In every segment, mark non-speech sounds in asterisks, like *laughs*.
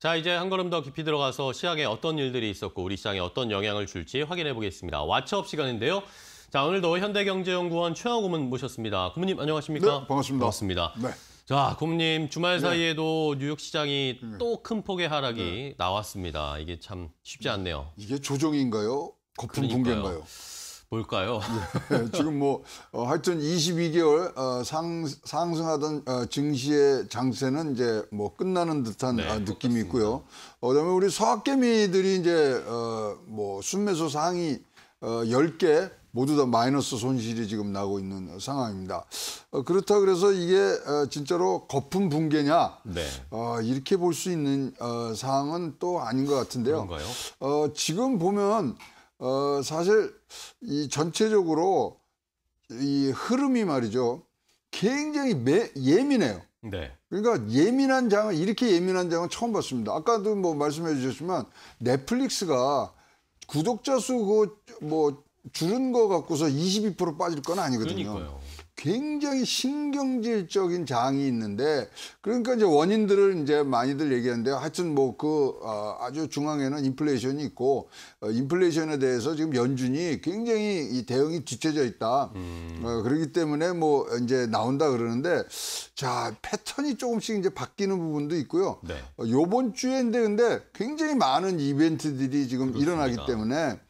자, 이제 한 걸음 더 깊이 들어가서 시장에 어떤 일들이 있었고 우리 시장에 어떤 영향을 줄지 확인해 보겠습니다. 왓츠업 시간인데요. 자, 오늘도 현대경제연구원 최하우 고문 모셨습니다. 고문님 안녕하십니까? 네, 반갑습니다. 반갑습니다. 네. 자, 고문님 주말 네. 사이에도 네. 뉴욕 시장이 네. 또큰 폭의 하락이 네. 나왔습니다. 이게 참 쉽지 않네요. 이게 조정인가요? 거품 붕괴인가요? 뭘까요? *laughs* 네, 지금 뭐 어, 하여튼 22개월 어, 상, 상승하던 어, 증시의 장세는 이제 뭐 끝나는 듯한 네, 어, 아, 느낌이 있고요. 어, 그다음에 우리 소학개미들이 이제 어, 뭐 순매수 상이 어, 10개 모두 다 마이너스 손실이 지금 나고 있는 상황입니다. 어, 그렇다 그래서 이게 어, 진짜로 거품 붕괴냐 네. 어, 이렇게 볼 수 있는 어, 상황은 또 아닌 것 같은데요. 그런가요? 어, 지금 보면 어, 사실 이 전체적으로 이 흐름이 말이죠. 굉장히 매, 예민해요. 네. 그러니까 예민한 장은 이렇게 예민한 장은 처음 봤습니다. 아까도 뭐 말씀해 주셨지만 넷플릭스가 구독자 수그뭐 줄은 거 갖고서 22% 빠질 건 아니거든요. 그러니까요. 굉장히 신경질적인 장이 있는데 그러니까 이제 원인들을 이제 많이들 얘기하는데 하여튼 뭐그 어, 아주 중앙에는 인플레이션이 있고 어, 인플레이션에 대해서 지금 연준이 굉장히 이 대응이 뒤쳐져 있다. 음. 어, 그렇기 때문에 뭐 이제 나온다 그러는데 자 패턴이 조금씩 이제 바뀌는 부분도 있고요. 네. 어, 요번 주에인데 근데 굉장히 많은 이벤트들이 지금 그렇습니다. 일어나기 때문에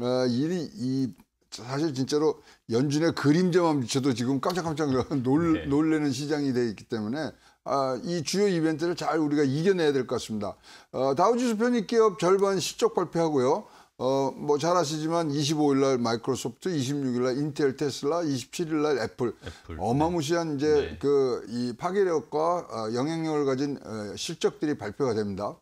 어, 이, 이 사실 진짜로 연준의 그림자만 비춰도 지금 깜짝깜짝 놀, 네. 네. 놀래는 시장이 되어 있기 때문에 아, 이 주요 이벤트를 잘 우리가 이겨내야 될 것 같습니다. 어, 다우지수 편입기업 절반 실적 발표하고요. 어, 뭐잘 아시지만 25일 날 마이크로소프트, 26일 날 인텔, 테슬라, 27일 날 애플. 애플. 어마무시한 네. 이제 네. 그이 파괴력과 어, 영향력을 가진 어, 실적들이 발표가 됩니다.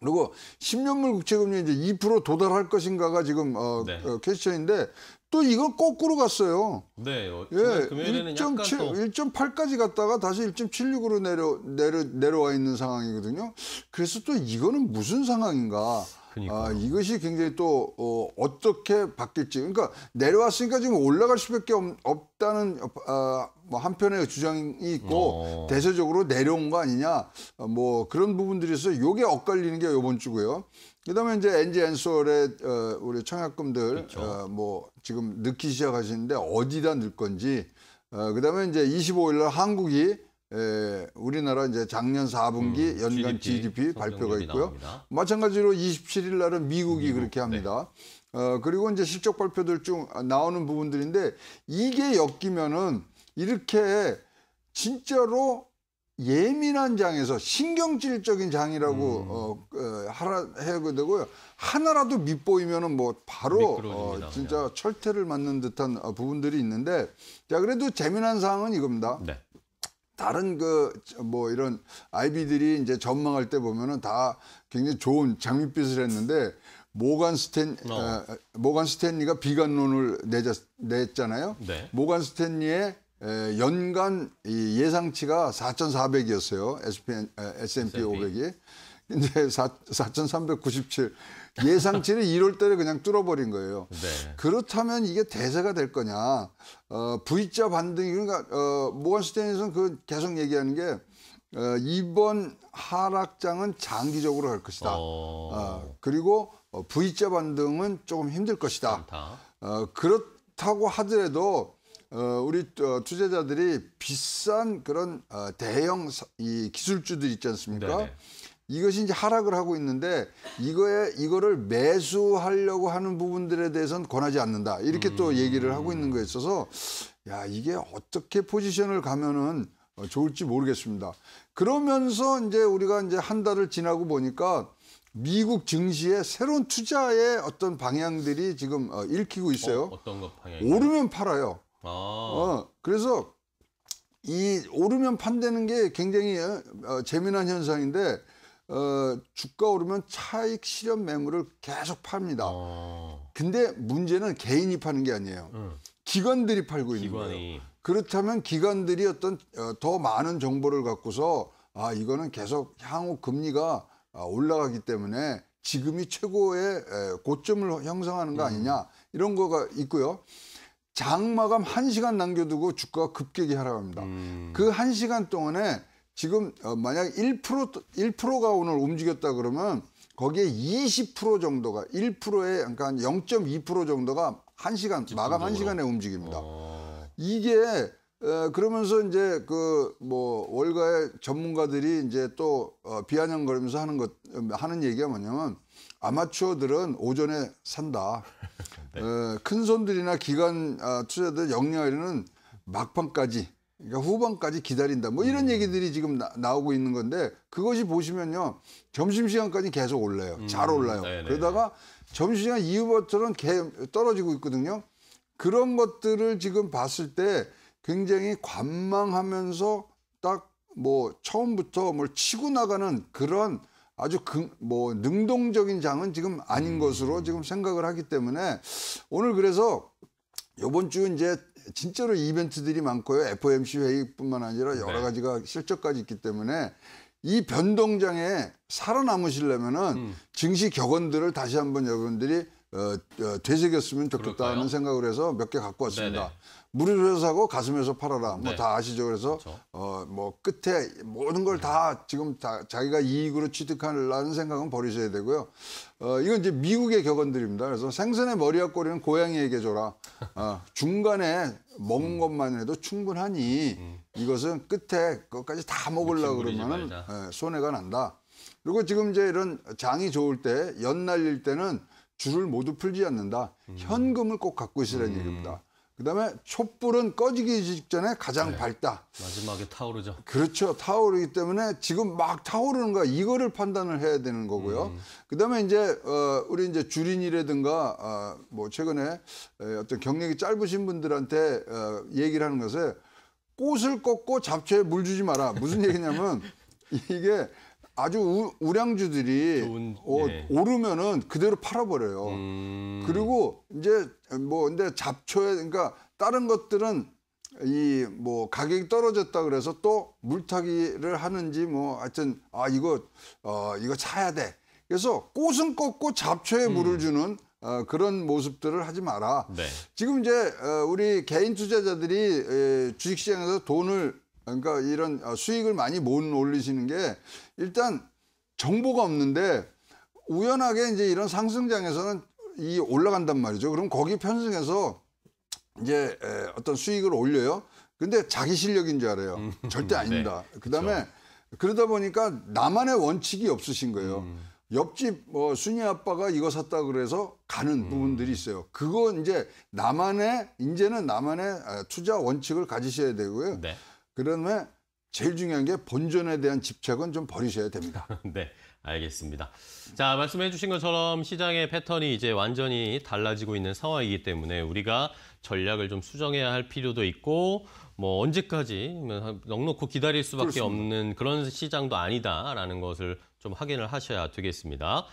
그리고 10년물 국채금리 이제 2% 도달할 것인가가 지금 어, 네. 어, 캐스천인데 또 이걸 거꾸로 갔어요. 네. 어, 예, 1.7, 1.8까지 갔다가 다시 1.76으로 내려 내려 내려와 있는 상황이거든요. 그래서 또 이거는 무슨 상황인가? 그러니까 아, 이것이 굉장히 또 어, 어 떻게 바뀔지 그러니까 내려왔으니까 지금 올라갈 수밖에 없, 다는 어, 아, 뭐 한편의 주장이 있고 어. 대세적으로 내려온 거 아니냐 어, 뭐 그런 부분들에서 요게 엇갈리는 게 요번 주고요. 그다음에 이제 엔지 엔솔의 어, 우리 청약금들 그렇죠. 어, 뭐 지금 늦기 시작하시는데 어디다 넣을 건지 어, 그다음에 이제 25일 날 한국이 에, 예, 우리나라 이제 작년 4분기 음, 연간 GDP, GDP 발표가 있고요. 나옵니다. 마찬가지로 27일 날은 미국이 미국, 그렇게 네. 합니다. 네. 어, 그리고 이제 실적 발표들 중 나오는 부분들인데 이게 엮이면은 이렇게 진짜로 예민한 장에서 신경질적인 장이라고 음. 어, 어, 하라 해야 되고요. 하나라도 밑보이면은 뭐 바로 어, 진짜 철퇴를 맞는 듯한 어, 부분들이 있는데 자 그래도 재미난 사항은 이겁니다. 네. 다른 그 뭐 이런 아이비들이 이제 전망할 때 보면은 다 굉장히 좋은 장밋빛을 했는데 모간 스탠 어. 에, 어, 모간 스탠리가 비관론을 내자, 냈잖아요. 네. 모간 스탠리의 에, 연간 이 예상치가 4,400이었어요. S&P, S&P 500이. 근데 4,397. 예상치를 1월 달에 그냥 뚫어버린 거예요. 네. 그렇다면 이게 대세가 될 거냐? 어, V자 반등이 그러니까 어, 모건 스탠에서는 그 계속 얘기하는 게 어, 이번 하락장은 장기적으로 갈 것이다. 어. 어... 그리고 어, V자 반등은 조금 힘들 것이다. 괜 어, 그렇다고 하더라도 어, 우리 어, 투자자들이 비싼 그런 어, 대형 이 기술주들 있지 않습니까? 네네. 이것이 이제 하락을 하고 있는데 이거에 이거를 매수하려고 하는 부분들에 대해서는 권하지 않는다. 이렇게 음. 또 얘기를 하고 있는 거에 있어서 야, 이게 어떻게 포지션을 가면은 어, 좋을지 모르겠습니다. 그러면서 이제 우리가 이제 한 달을 지나고 보니까 미국 증시의 새로운 투자의 어떤 방향들이 지금 어, 읽히고 있어요. 어, 떤 방향? 오르면 팔아요. 아. 어, 그래서 이 오르면 판되는 게 굉장히 어, 재미난 현상인데 어, 주가 오르면 차익 실현 매물을 계속 팝니다. 어. 근데 문제는 개인이 파는 게 아니에요. 음. 기관들이 팔고 있는 기관이. 거예요. 그렇다면 기관들이 어떤 어, 더 많은 정보를 갖고서 아 이거는 계속 향후 금리가 아, 올라가기 때문에 지금이 최고의 에, 고점을 형성하는 거 음. 아니냐 이런 거가 있고요. 장 마감 1시간 남겨두고 주가가 급격히 하락합니다. 음. 그1시간 동안에 지금 어, 만약 1% 1%가 오늘 움직였다 그러면 거기에 20% 정도가 1%에 그러니까 0.2% 정도가 한 시간 마감 한 시간에 움직입니다. 아... 이게 에, 어, 그러면서 이제 그 뭐 월가의 전문가들이 이제 또 어, 비아냥거리면서 하는 것 하는 얘기가 뭐냐면 아마추어들은 오전에 산다. *laughs* 네. 큰 손들이나 기관 아, 투자들 영리하려는 막판까지 그러니까 후반까지 기다린다. 뭐 이런 음. 얘기들이 지금 나, 오고 있는 건데 그것이 보시면요. 점심시간까지 계속 올라요. 음. 잘 올라요. 네네. 그러다가 점심시간 이후부터는 개, 떨어지고 있거든요. 그런 것들을 지금 봤을 때 굉장히 관망하면서 딱 뭐 처음부터 뭘 치고 나가는 그런 아주 금, 뭐 능동적인 장은 지금 아닌 음. 것으로 지금 생각을 하기 때문에 오늘 그래서 요번 주 이제 진짜로 이벤트들이 많고요. FOMC 회의뿐만 아니라 여러 네. 가지가 실적까지 있기 때문에 이 변동장에 살아남으시려면은 음. 증시 격언들을 다시 한번 여러분들이 어, 어, 되새겼으면 좋겠다는 생각을 해서 몇 개 갖고 왔습니다. 네네. 무릎에서 사고 가슴에서 팔아라. 뭐다 네. 아시죠. 그래서 그렇죠. 어뭐 끝에 모든 걸 다 지금 다 자기가 이익으로 취득하려는 생각은 버리셔야 되고요. 어 이건 이제 미국의 격언들입니다. 그래서 생선의 머리와 꼬리는 고양이에게 줘라. 어 중간에 먹은 음. 것만해도 충분하니 음. 이것은 끝에 그것까지 다 먹으려고 그러면은 예, 손해가 난다. 그리고 지금 이제 이런 장이 좋을 때연 날릴 때는 줄을 모두 풀지 않는다. 음. 현금을 꼭 갖고 있으라는 음. 얘기입니다. 그다음에 촛불은 꺼지기 직전에 가장 네. 밝다. 마지막에 타오르죠. 그렇죠. 타오르기 때문에 지금 막 타오르는 거 이거를 판단을 해야 되는 거고요. 음. 그다음에 이제 어 우리 이제 주린이라든가 어뭐 최근에 어떤 경력이 짧으신 분들한테 어 얘기를 하는 것에 꽃을 꽂고 잡초에 물 주지 마라. 무슨 *laughs* 얘기냐면 이게 아주 우, 량주들이 어, 네. 예. 오르면은 그대로 팔아버려요. 음... 그리고 이제 뭐 근데 잡초에 그러니까 다른 것들은 이 뭐 가격이 떨어졌다 그래서 또 물타기를 하는지 뭐 하여튼 아 이거 어 이거 사야 돼. 그래서 꽃은 꺾고 잡초에 음... 물을 주는 어, 그런 모습들을 하지 마라. 네. 지금 이제 어, 우리 개인 투자자들이 에, 주식시장에서 돈을 그러니까 이런 아, 수익을 많이 못 올리시는 게 일단 정보가 없는데 우연하게 이제 이런 상승장에서는 이 올라간단 말이죠. 그럼 거기 편승해서 이제 어떤 수익을 올려요. 근데 자기 실력인 줄 알아요. 음, 절대 *laughs* 네. 아닙니다. 네, 그다음에 그쵸. 그러다 보니까 나만의 원칙이 없으신 거예요. 음. 옆집 뭐 순이 아빠가 이거 샀다 그래서 가는 음. 부분들이 있어요. 그거 이제 나만의 이제는 나만의 아, 투자 원칙을 가지셔야 되고요. 네. 그러면 제일 중요한 게 본전에 대한 집착은 좀 버리셔야 됩니다. *laughs* 네, 알겠습니다. 자, 말씀해 주신 것처럼 시장의 패턴이 이제 완전히 달라지고 있는 상황이기 때문에 우리가 전략을 좀 수정해야 할 필요도 있고 뭐 언제까지 뭐 넉넉히 기다릴 수밖에 그렇습니다. 없는 그런 시장도 아니다라는 것을 좀 확인을 하셔야 되겠습니다.